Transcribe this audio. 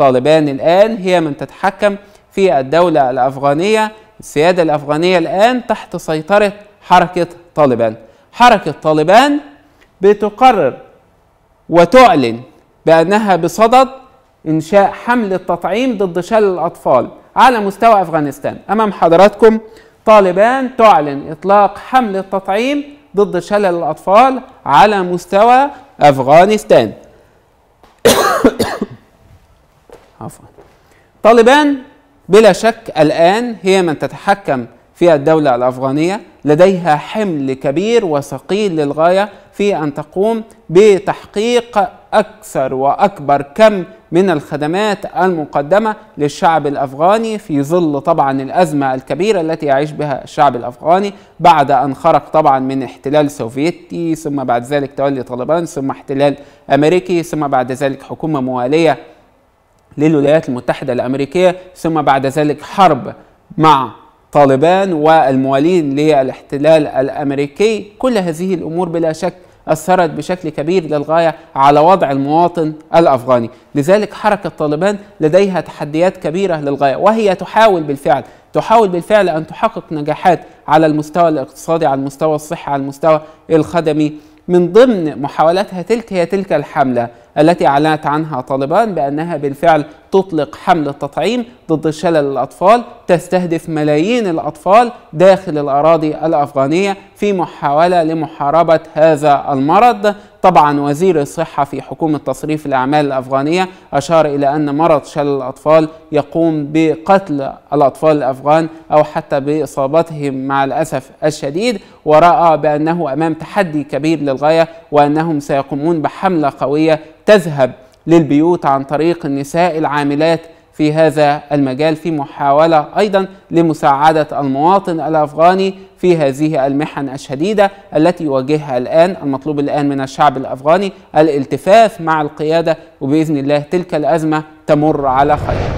طالبان الآن هي من تتحكم في الدولة الأفغانية السيادة الأفغانية الآن تحت سيطرة حركة طالبان حركة طالبان بتقرر وتعلن بأنها بصدد إنشاء حملة تطعيم ضد شلل الأطفال على مستوى أفغانستان أمام حضراتكم طالبان تعلن إطلاق حملة تطعيم ضد شلل الأطفال على مستوى أفغانستان عفوا طالبان بلا شك الآن هي من تتحكم في الدولة الأفغانية لديها حمل كبير وثقيل للغاية في أن تقوم بتحقيق أكثر وأكبر كم من الخدمات المقدمة للشعب الأفغاني في ظل طبعا الأزمة الكبيرة التي يعيش بها الشعب الأفغاني بعد أن خرج طبعا من احتلال سوفيتي ثم بعد ذلك تولي طالبان ثم احتلال أمريكي ثم بعد ذلك حكومة موالية للولايات المتحدة الأمريكية ثم بعد ذلك حرب مع طالبان والموالين للاحتلال الأمريكي كل هذه الأمور بلا شك أثرت بشكل كبير للغاية على وضع المواطن الأفغاني لذلك حركة طالبان لديها تحديات كبيرة للغاية وهي تحاول بالفعل تحاول بالفعل أن تحقق نجاحات على المستوى الاقتصادي على المستوى الصحي على المستوى الخدمي من ضمن محاولاتها تلك هي تلك الحملة التي أعلنت عنها طالبان بأنها بالفعل تطلق حمل التطعيم ضد شلل الأطفال تستهدف ملايين الأطفال داخل الأراضي الأفغانية في محاولة لمحاربة هذا المرض طبعا وزير الصحة في حكومة تصريف الأعمال الأفغانية أشار إلى أن مرض شلل الأطفال يقوم بقتل الأطفال الأفغان أو حتى بإصابتهم مع الأسف الشديد ورأى بأنه أمام تحدي كبير للغاية وأنهم سيقومون بحملة قوية تذهب للبيوت عن طريق النساء العاملات في هذا المجال في محاولة أيضا لمساعدة المواطن الأفغاني في هذه المحن الشديدة التي يواجهها الآن المطلوب الآن من الشعب الأفغاني الالتفاف مع القيادة وبإذن الله تلك الأزمة تمر على خير